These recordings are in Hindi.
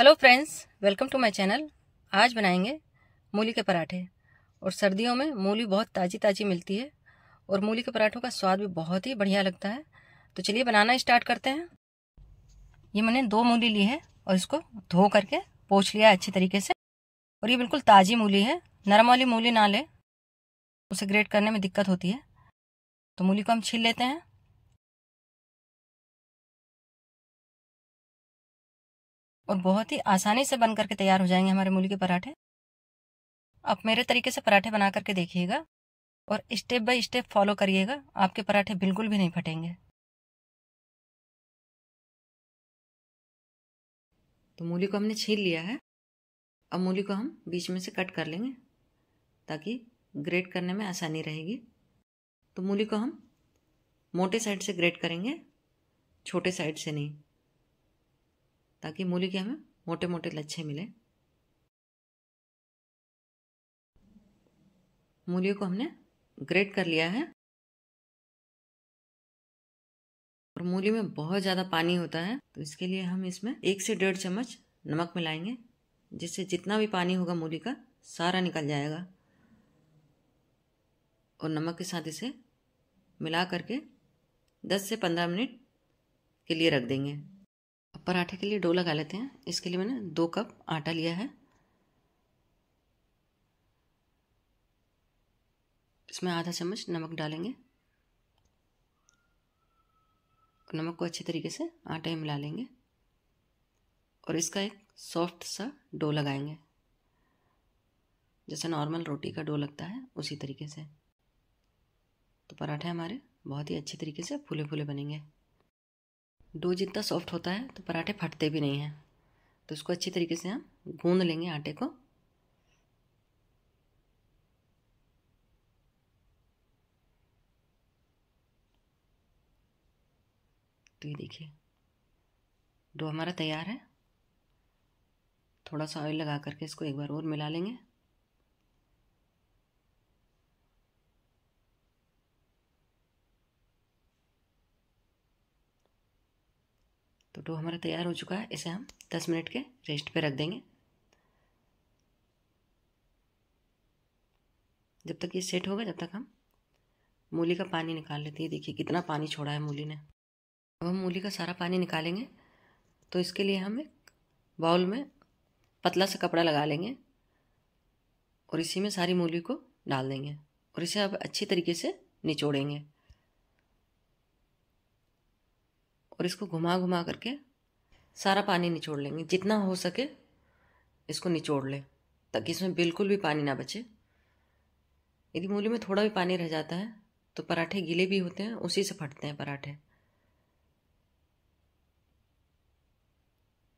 hello friends welcome to my channel आज बनाएंगे मूली के पराठे और सर्दियों में मूली बहुत ताज़ी ताज़ी मिलती है और मूली के पराठों का स्वाद भी बहुत ही बढ़िया लगता है तो चलिए बनाना स्टार्ट करते हैं ये मैंने दो मूली ली है और इसको धो करके पोछ लिया अच्छे तरीके से और ये बिल्कुल ताज़ी मूली है नरम वाली मूली ना लें उसे ग्रेट करने में दिक्कत होती है तो मूली को हम छील लेते हैं और बहुत ही आसानी से बन करके तैयार हो जाएंगे हमारे मूली के पराठे आप मेरे तरीके से पराठे बना करके देखिएगा और स्टेप बाय स्टेप फॉलो करिएगा आपके पराठे बिल्कुल भी नहीं फटेंगे तो मूली को हमने छील लिया है अब मूली को हम बीच में से कट कर लेंगे ताकि ग्रेट करने में आसानी रहेगी तो मूली को हम मोटे साइड से ग्रेट करेंगे छोटे साइड से नहीं ताकि मूली के हमें मोटे मोटे लच्छे मिले मूलियों को हमने ग्रेट कर लिया है और मूली में बहुत ज़्यादा पानी होता है तो इसके लिए हम इसमें एक से डेढ़ चम्मच नमक मिलाएंगे जिससे जितना भी पानी होगा मूली का सारा निकल जाएगा और नमक के साथ इसे मिला करके 10 से 15 मिनट के लिए रख देंगे अब पराठे के लिए डो लगा लेते हैं इसके लिए मैंने दो कप आटा लिया है इसमें आधा चम्मच नमक डालेंगे नमक को अच्छे तरीके से आटे में मिला लेंगे और इसका एक सॉफ्ट सा डो लगाएंगे जैसे नॉर्मल रोटी का डो लगता है उसी तरीके से तो पराठे हमारे बहुत ही अच्छे तरीके से फूले फूले बनेंगे डो जितना सॉफ्ट होता है तो पराठे फटते भी नहीं हैं तो इसको अच्छी तरीके से हम गूंद लेंगे आटे को तो ये देखिए डो हमारा तैयार है थोड़ा सा ऑयल लगा करके इसको एक बार और मिला लेंगे तो डो हमारा तैयार हो चुका है इसे हम दस मिनट के रेस्ट पे रख देंगे जब तक ये सेट होगा जब तक हम मूली का पानी निकाल लेते हैं देखिए कितना पानी छोड़ा है मूली ने अब हम मूली का सारा पानी निकालेंगे तो इसके लिए हम एक बाउल में पतला सा कपड़ा लगा लेंगे और इसी में सारी मूली को डाल देंगे और इसे अब अच्छी तरीके से निचोड़ेंगे और इसको घुमा घुमा करके सारा पानी निचोड़ लेंगे जितना हो सके इसको निचोड़ लें ताकि इसमें बिल्कुल भी पानी ना बचे यदि मूली में थोड़ा भी पानी रह जाता है तो पराठे गीले भी होते हैं उसी से फटते हैं पराठे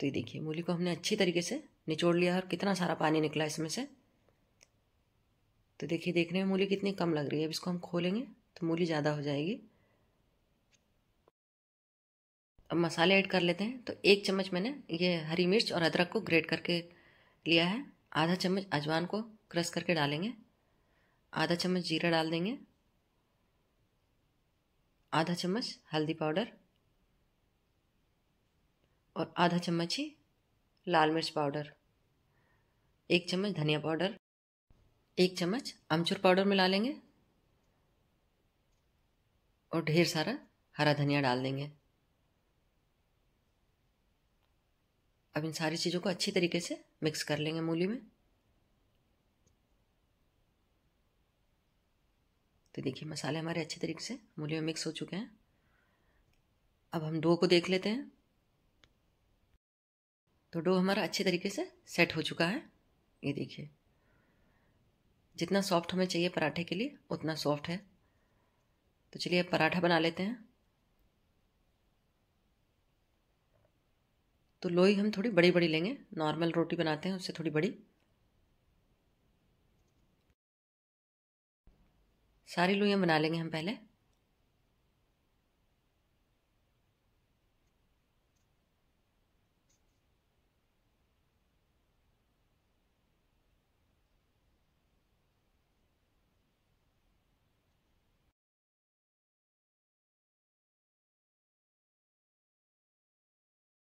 तो ये देखिए मूली को हमने अच्छी तरीके से निचोड़ लिया और कितना सारा पानी निकला इसमें से तो देखिए देखने में मूली कितनी कम लग रही है अब इसको हम खोलेंगे तो मूली ज़्यादा हो जाएगी अब मसाले ऐड कर लेते हैं तो एक चम्मच मैंने ये हरी मिर्च और अदरक को ग्रेट करके लिया है आधा चम्मच अजवान को क्रश करके डालेंगे आधा चम्मच जीरा डाल देंगे आधा चम्मच हल्दी पाउडर और आधा चम्मच ही लाल मिर्च पाउडर एक चम्मच धनिया पाउडर एक चम्मच अमचूर पाउडर मिला लेंगे और ढेर सारा हरा धनिया डाल देंगे अब इन सारी चीज़ों को अच्छी तरीके से मिक्स कर लेंगे मूली में तो देखिए मसाले हमारे अच्छे तरीके से मूली में मिक्स हो चुके हैं अब हम डो को देख लेते हैं तो डो हमारा अच्छे तरीके से सेट हो चुका है ये देखिए जितना सॉफ्ट हमें चाहिए पराठे के लिए उतना सॉफ्ट है तो चलिए अब पराठा बना लेते हैं तो लोई हम थोड़ी बड़ी बड़ी लेंगे नॉर्मल रोटी बनाते हैं उससे थोड़ी बड़ी सारी लोइयाँ बना लेंगे हम पहले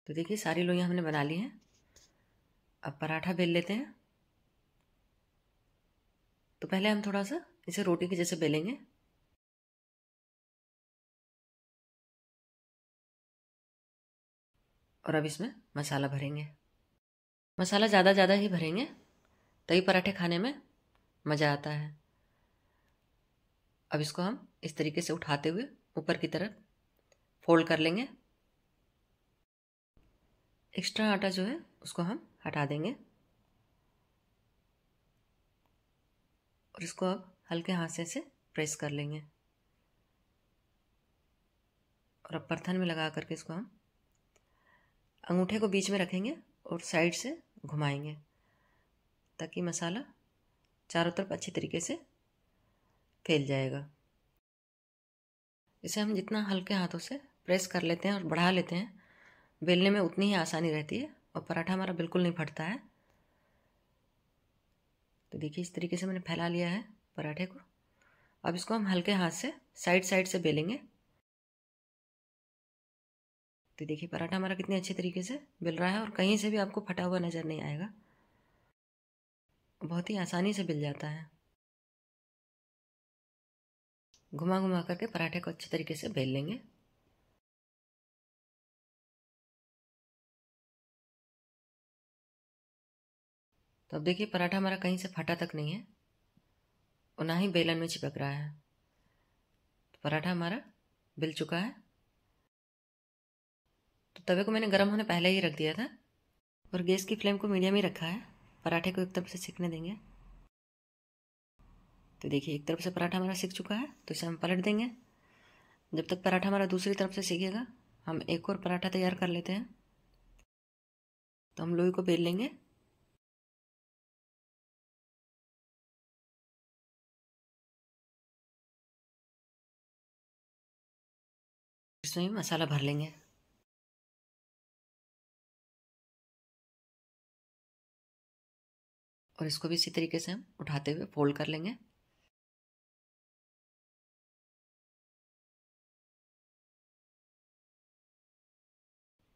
तो देखिए सारी लोइयाँ हमने बना ली हैं अब पराठा बेल लेते हैं तो पहले हम थोड़ा सा इसे रोटी के जैसे बेलेंगे और अब इसमें मसाला भरेंगे मसाला ज़्यादा ज़्यादा ही भरेंगे तभी तो पराठे खाने में मज़ा आता है अब इसको हम इस तरीके से उठाते हुए ऊपर की तरफ फोल्ड कर लेंगे एक्स्ट्रा आटा जो है उसको हम हटा देंगे और इसको अब हल्के हाथ से ऐसे प्रेस कर लेंगे और अब बर्थन में लगा करके इसको हम अंगूठे को बीच में रखेंगे और साइड से घुमाएंगे ताकि मसाला चारों तरफ अच्छी तरीके से फैल जाएगा इसे हम जितना हल्के हाथों से प्रेस कर लेते हैं और बढ़ा लेते हैं बेलने में उतनी ही आसानी रहती है और पराठा हमारा बिल्कुल नहीं फटता है तो देखिए इस तरीके से मैंने फैला लिया है पराठे को अब इसको हम हल्के हाथ से साइड साइड से बेलेंगे तो देखिए पराठा हमारा कितने अच्छे तरीके से बेल रहा है और कहीं से भी आपको फटा हुआ नज़र नहीं आएगा बहुत ही आसानी से मिल जाता है घुमा घुमा करके पराठे को अच्छे तरीके से बेल लेंगे तो अब देखिए पराठा हमारा कहीं से फटा तक नहीं है और ना ही बेलन में चिपक रहा है तो पराठा हमारा बिल चुका है तो तवे को मैंने गर्म होने पहले ही रख दिया था और गैस की फ्लेम को मीडियम ही रखा है पराठे को एक तरफ से सिकने देंगे तो देखिए एक तरफ से पराठा हमारा सीख चुका है तो इसे हम पलट देंगे जब तक पराठा हमारा दूसरी तरफ से सीखेगा हम एक और पराठा तैयार कर लेते हैं तो हम लोई को बेल लेंगे इसमें भी मसाला भर लेंगे और इसको भी इसी तरीके से हम उठाते हुए फोल्ड कर लेंगे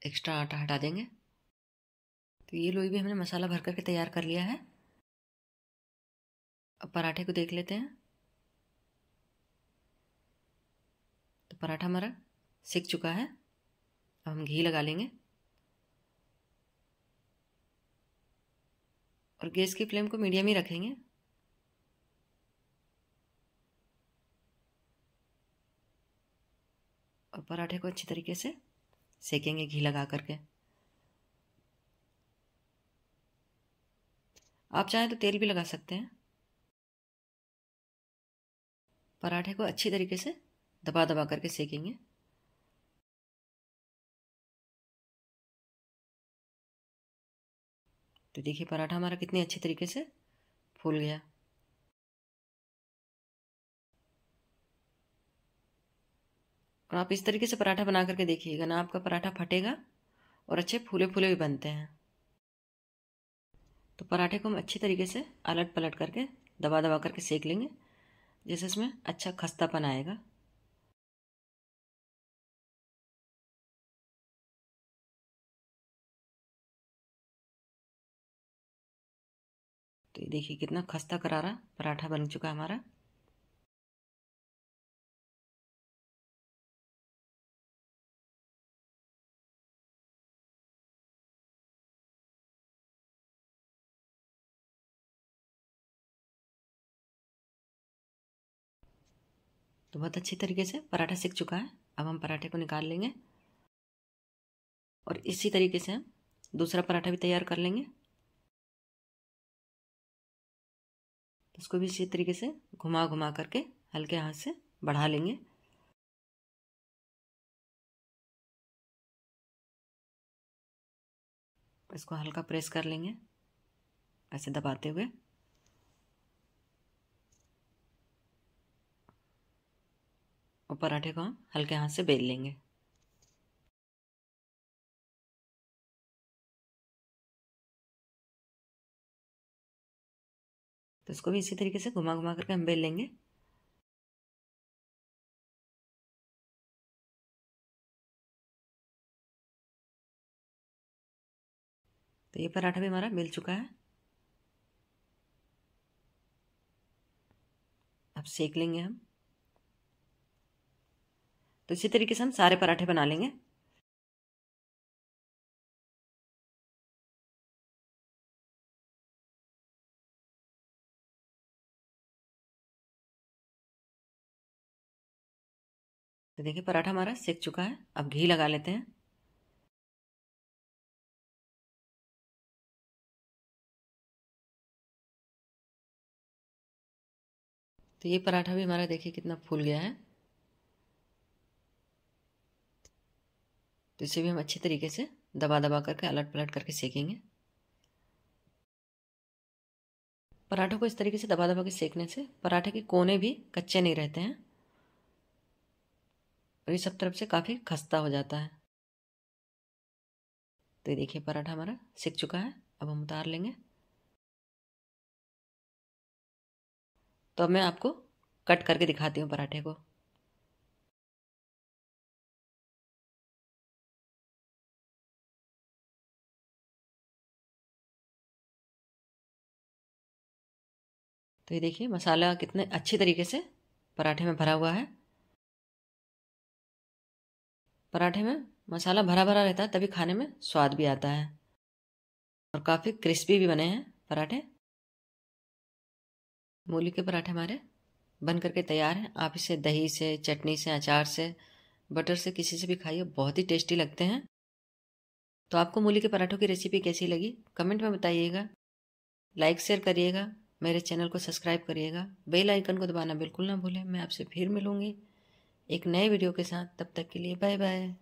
एक्स्ट्रा आटा हटा देंगे तो ये लोई भी हमने मसाला भर करके तैयार कर लिया है अब पराठे को देख लेते हैं तो पराठा हमारा सीख चुका है अब हम घी लगा लेंगे और गैस की फ्लेम को मीडियम ही रखेंगे और पराठे को अच्छी तरीके से सेकेंगे घी लगा करके आप चाहें तो तेल भी लगा सकते हैं पराठे को अच्छी तरीके से दबा दबा करके सेकेंगे तो देखिए पराठा हमारा कितने अच्छे तरीके से फूल गया और आप इस तरीके से पराठा बना करके देखिएगा ना आपका पराठा फटेगा और अच्छे फूले फूले भी बनते हैं तो पराठे को हम अच्छे तरीके से अलट पलट करके दबा दबा करके सेक लेंगे जैसे इसमें अच्छा खस्तापन आएगा तो ये देखिए कितना खस्ता करारा पराठा बन चुका है हमारा तो बहुत अच्छी तरीके से पराठा सीख चुका है अब हम पराठे को निकाल लेंगे और इसी तरीके से हम दूसरा पराठा भी तैयार कर लेंगे तो उसको भी इसी तरीके से घुमा घुमा करके हल्के हाथ से बढ़ा लेंगे इसको हल्का प्रेस कर लेंगे ऐसे दबाते हुए और पराठे को हम हल्के हाथ से बेल लेंगे तो इसको भी इसी तरीके से घुमा घुमा करके हम बेल लेंगे तो ये पराठा भी हमारा मिल चुका है अब सेक लेंगे हम तो इसी तरीके से हम सारे पराठे बना लेंगे तो देखिए पराठा हमारा सेक चुका है अब घी लगा लेते हैं तो ये पराठा भी हमारा देखिए कितना फूल गया है तो इसे भी हम अच्छे तरीके से दबा दबा करके अलट पलट करके सेकेंगे पराठों को इस तरीके से दबा दबा के सेकने से पराठे के कोने भी कच्चे नहीं रहते हैं और तो ये सब तरफ से काफ़ी खस्ता हो जाता है तो ये देखिए पराठा हमारा सीख चुका है अब हम उतार लेंगे तो अब मैं आपको कट करके दिखाती हूँ पराठे को तो ये देखिए मसाला कितने अच्छे तरीके से पराठे में भरा हुआ है पराठे में मसाला भरा भरा रहता है तभी खाने में स्वाद भी आता है और काफ़ी क्रिस्पी भी बने हैं पराठे मूली के पराठे हमारे बन करके तैयार हैं आप इसे दही से चटनी से अचार से बटर से किसी से भी खाइए बहुत ही टेस्टी लगते हैं तो आपको मूली के पराठों की रेसिपी कैसी लगी कमेंट में बताइएगा लाइक शेयर करिएगा मेरे चैनल को सब्सक्राइब करिएगा बेल आइकन को दबाना बिल्कुल ना भूलें मैं आपसे फिर मिलूँगी एक नए वीडियो के साथ तब तक के लिए बाय बाय